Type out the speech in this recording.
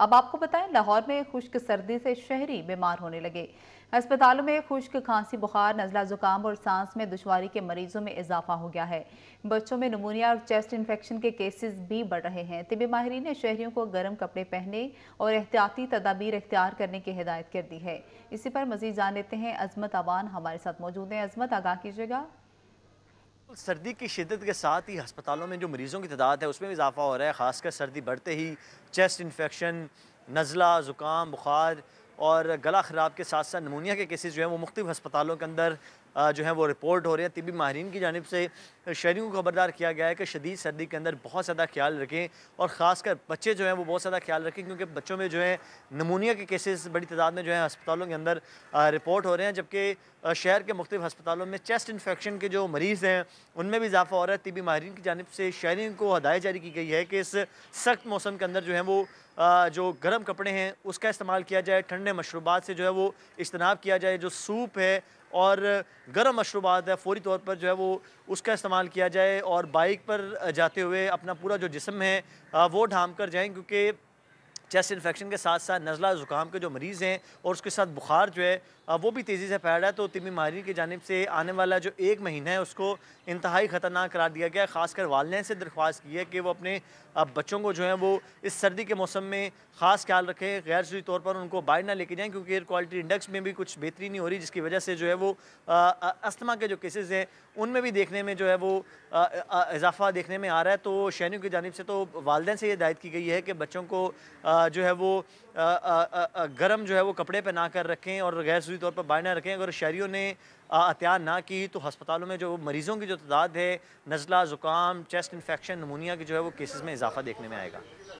अब आपको बताएं लाहौर में खुश्क सर्दी से शहरी बीमार होने लगे अस्पतालों में खुश्क खांसी बुखार नजला जुकाम और सांस में दुशारी के मरीजों में इजाफा हो गया है बच्चों में नमूनिया और चेस्ट इन्फेक्शन के केसेस भी बढ़ रहे हैं तिबी माहरी ने शहरीों को गर्म कपड़े पहने और एहतियाती तदाबीर अख्तियार करने की हिदायत कर दी है इसी पर मजीद जान लेते हैं अजमत अवान हमारे साथ मौजूद हैं अजमत आगाह कीजिएगा सर्दी की शिदत के साथ ही हस्पतालों में जो मरीज़ों की तादाद है उसमें भी इजाफा हो रहा है ख़ासकर सर्दी बढ़ते ही चेस्ट इन्फेक्शन नज़ला ज़ुकाम बुखार और गला ख़राब के साथ साथ नमूनिया के केसेज़ जो हैं वो मुख्तु हस्पतालों के अंदर जो है वो रिपोर्ट हो रहे हैं तबी माहरीन की जानब से शहरी को खबरदार किया गया है कि शदीद सर्दी के अंदर बहुत ज़्यादा ख्याल रखें और ख़ासकर बच्चे जो हैं वो बहुत ज़्यादा ख्याल रखें क्योंकि बच्चों में जो है नमूनिया के केसेस बड़ी तादाद में जो है अस्पतालों के अंदर रिपोर्ट हो रहे हैं जबकि शहर के मुख्तु हस्पतालों में चेस्ट इन्फेक्शन के जो मरीज़ हैं उनमें भी इजाफा हो रहा है तबी माहरीन की जानब से शहरी को हदायत जारी की गई है कि इस सख्त मौसम के अंदर जो है वो जो गर्म कपड़े हैं उसका इस्तेमाल किया जाए ठंडे मशरूबात से जो है वो इज्तनाब किया जाए जो सूप है और गर्म मशरूबात है फौरी तौर पर जो है वो उसका इस्तेमाल किया जाए और बाइक पर जाते हुए अपना पूरा जो जिसम है वो ढाम कर जाएँ क्योंकि चेस्ट इन्फेक्शन के साथ साथ नज़ला ज़ुकाम के जो मरीज़ हैं और उसके साथ बुखार जो है वो भी तेज़ी से फैल रहा है तो तिबी माहरी की जानब से आने वाला जो एक महीना है उसको इंतहाई ख़तरनाक करार दिया गया है ख़ासकर वालदें से दरख्वास्त की है कि वो अपने बच्चों को जो है वो इस सर्दी के मौसम में ख़ास ख्याल रखें गैर जरूरी तौर पर उनको बाहर ना लेके जाएँ क्योंकि एयर क्वालिटी इंडेक्स में भी कुछ बेहतरी नहीं हो रही जिसकी वजह से जो है वो अस्थमा के जो केसेज़ हैं उनमें भी देखने में जो है वो इजाफा देखने में आ रहा है तो शहरी की जानब से तो वालदे से ये हिदायत की गई है कि बच्चों को आ, जो है वो गर्म जो है वो कपड़े पहना कर रखें और गैर सूरी तौर पर बाहर ना रखें अगर शहरीों ने अतियान ना की तो हस्पतालों में जो मरीज़ों की जो तादाद है नज़ला ज़ुकाम चेस्ट इन्फेक्शन नमूनिया की जो है वो केसेस में इजाफा देखने में आएगा